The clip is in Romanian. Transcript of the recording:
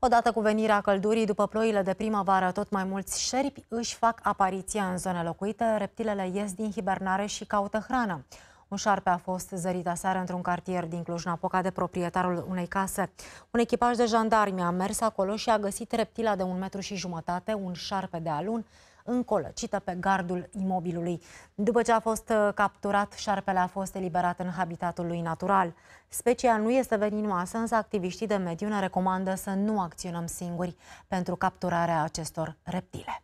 Odată cu venirea căldurii după ploile de primăvară, tot mai mulți șerpi își fac apariția în zone locuite, reptilele ies din hibernare și caută hrană. Un șarpe a fost zărit aseară într-un cartier din Cluj-Napoca de proprietarul unei case. Un echipaj de jandarmi a mers acolo și a găsit reptila de un metru și jumătate, un șarpe de alun, încolăcită pe gardul imobilului. După ce a fost uh, capturat, șarpele a fost eliberat în habitatul lui natural. Specia nu este veninoasă, însă activiștii de mediu ne recomandă să nu acționăm singuri pentru capturarea acestor reptile.